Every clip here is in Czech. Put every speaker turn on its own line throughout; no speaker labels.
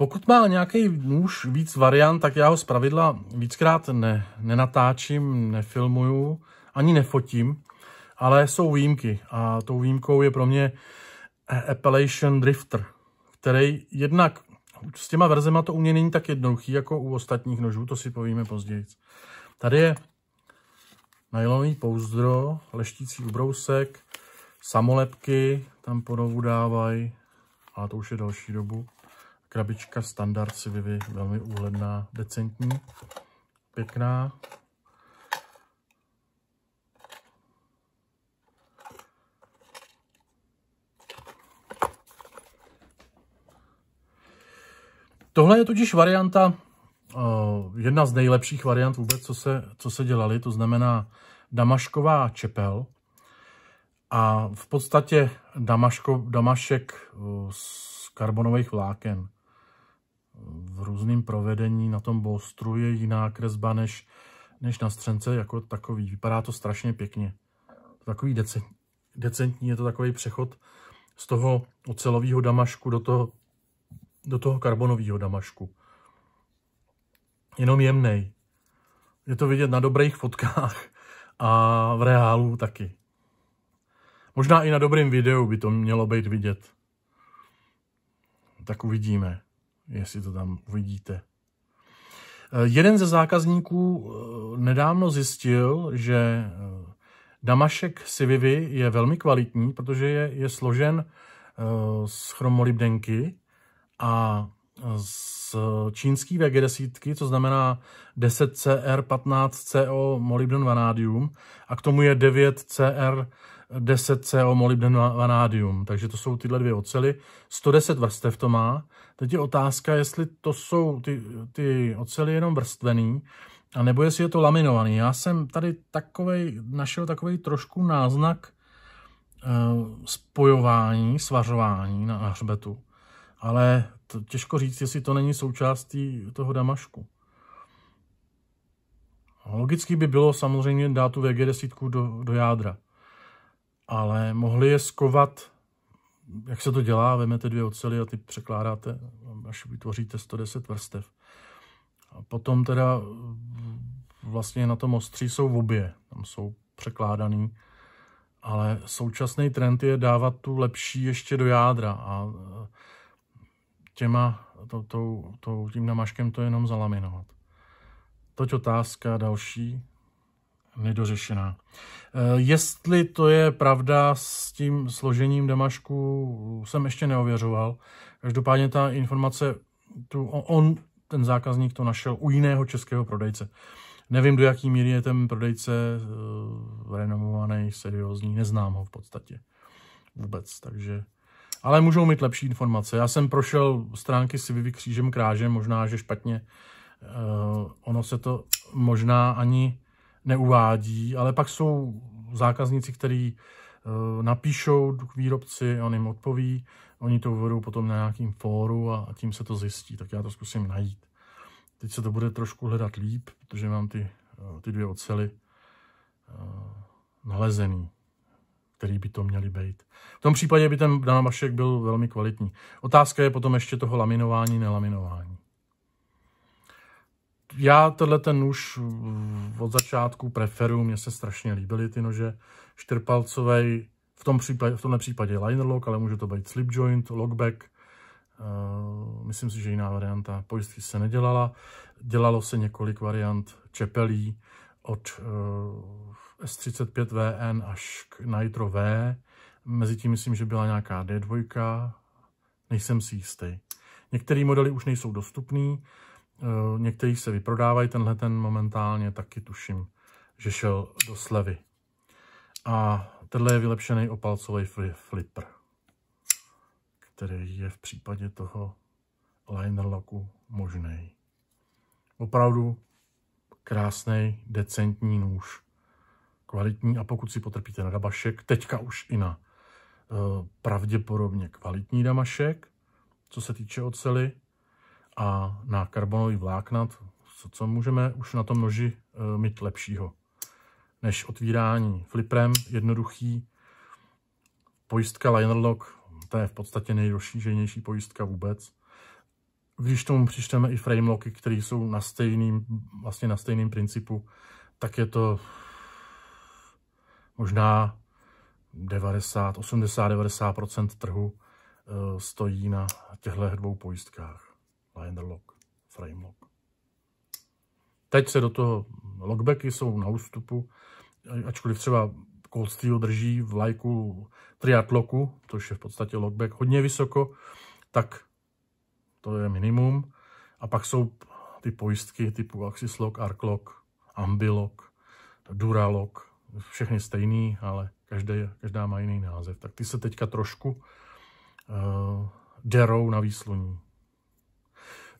Pokud má nějaký nůž víc variant, tak já ho zpravidla víckrát ne, nenatáčím, nefilmuju, ani nefotím, ale jsou výjimky a tou výjimkou je pro mě eh, Appalachian Drifter, který jednak s těma verzema to u mě není tak jednoduchý jako u ostatních nožů, to si povíme později. Tady je nylonový pouzdro, leštící ubrousek, samolepky tam podobu dávají, a to už je další dobu. Krabička standard si vyvy, velmi úhledná, decentní, pěkná. Tohle je totiž varianta, eh, jedna z nejlepších variant vůbec, co se, co se dělali, to znamená damašková čepel. A v podstatě damaško, damašek eh, z karbonových vláken v různém provedení na tom bolstru je jiná kresba než, než na střence jako takový. Vypadá to strašně pěkně. Takový decentní, decentní, je to takový přechod z toho ocelového damašku do toho, do toho karbonového damašku. Jenom jemnej. Je to vidět na dobrých fotkách a v reálu taky. Možná i na dobrém videu by to mělo být vidět. Tak uvidíme jestli to tam uvidíte. Eh, jeden ze zákazníků eh, nedávno zjistil, že eh, damašek Sivivy je velmi kvalitní, protože je, je složen z chromolibdenky a z čínský VG10, co znamená 10CR15CO molybden vanadium a k tomu je 9CR 10CO molybden vanádium. Takže to jsou tyhle dvě ocely. 110 vrstev to má. Teď je otázka, jestli to jsou ty, ty ocely jenom vrstvený, a nebo jestli je to laminovaný. Já jsem tady takovej, našel takový trošku náznak eh, spojování, svařování na hřbetu. Ale to, těžko říct, jestli to není součástí toho damašku. Logicky by bylo samozřejmě dát tu VG10 do, do jádra ale mohli je skovat, jak se to dělá, vemete dvě ocely a ty překládáte, až vytvoříte 110 vrstev. A potom teda vlastně na tom ostří jsou obě, tam jsou překládaný, ale současný trend je dávat tu lepší ještě do jádra a e, těma, to, to, to, tím namaškem to jenom zalaminovat. Toť otázka další, nedořešená. Eh, jestli to je pravda s tím složením Damašku, jsem ještě neověřoval. Každopádně ta informace, tu, on, ten zákazník to našel u jiného českého prodejce. Nevím, do jaký míry je ten prodejce eh, renomovaný, seriózní, neznám ho v podstatě vůbec, takže... Ale můžou mít lepší informace. Já jsem prošel stránky si vyvy křížem krážem, možná, že špatně. Uh, ono se to možná ani neuvádí, ale pak jsou zákazníci, kteří eh, napíšou k výrobci, on jim odpoví, oni to uvedou potom na nějakým fóru a tím se to zjistí, tak já to zkusím najít. Teď se to bude trošku hledat líp, protože mám ty, eh, ty dvě ocely eh, nalezený, který by to měly být. V tom případě by ten námašek byl velmi kvalitní. Otázka je potom ještě toho laminování, nelaminování já tenhle ten nůž od začátku preferu, mně se strašně líbily ty nože. štrpalcové, v, tom případě, v tomhle případě liner lock, ale může to být slip joint, lockback. Eh, myslím si, že jiná varianta pojistky se nedělala. Dělalo se několik variant čepelí od eh, S35VN až k Nitro V. Mezitím myslím, že byla nějaká D2, nejsem si jistý. Některé modely už nejsou dostupný, Eh, Některý se vyprodávají, tenhle ten momentálně taky tuším, že šel do slevy. A tenhle je vylepšený opalcový flipper, který je v případě toho liner locku možný. Opravdu krásný, decentní nůž, kvalitní a pokud si potrpíte na dabašek, teďka už i na eh, pravděpodobně kvalitní damašek, co se týče ocely, a na karbonový vlákna, co, co můžeme už na tom noži e, mít lepšího, než otvírání fliprem, jednoduchý, pojistka liner lock, to je v podstatě nejrozšířenější pojistka vůbec. Když tomu přičteme i frame locky, které jsou na stejným, vlastně na stejným principu, tak je to možná 90, 80, 90 trhu e, stojí na těchto dvou pojistkách liner lock, frame lock. Teď se do toho lockbacky jsou na ústupu, ačkoliv třeba Cold Steel drží v lajku triatloku, což je v podstatě lockback hodně vysoko, tak to je minimum. A pak jsou ty pojistky typu Axis Lock, Arc Lock, Ambilock, Duralock, všechny stejný, ale každé, každá má jiný název. Tak ty se teďka trošku uh, derou na výsluní.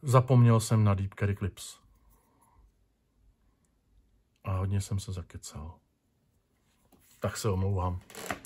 Zapomněl jsem na Deep Carry Clips. A hodně jsem se zakecal. Tak se omlouvám.